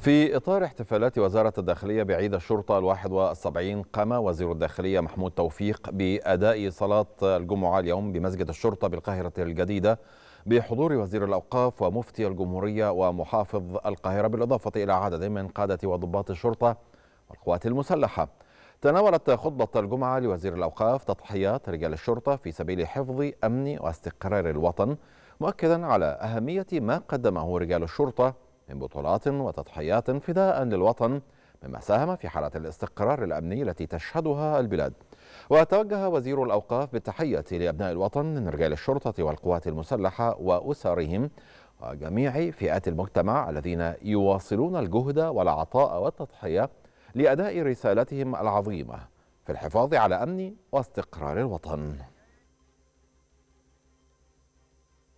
في إطار احتفالات وزارة الداخلية بعيد الشرطة الواحد والسبعين قام وزير الداخلية محمود توفيق بأداء صلاة الجمعة اليوم بمسجد الشرطة بالقاهرة الجديدة بحضور وزير الأوقاف ومفتي الجمهورية ومحافظ القاهرة بالإضافة إلى عدد من قادة وضباط الشرطة والقوات المسلحة تناولت خطبة الجمعة لوزير الأوقاف تضحيات رجال الشرطة في سبيل حفظ أمن واستقرار الوطن مؤكدا على أهمية ما قدمه رجال الشرطة من بطولات وتضحيات فداء للوطن مما ساهم في حالة الاستقرار الأمني التي تشهدها البلاد وتوجه وزير الأوقاف بالتحية لأبناء الوطن من رجال الشرطة والقوات المسلحة وأسرهم وجميع فئات المجتمع الذين يواصلون الجهد والعطاء والتضحية لأداء رسالتهم العظيمة في الحفاظ على أمن واستقرار الوطن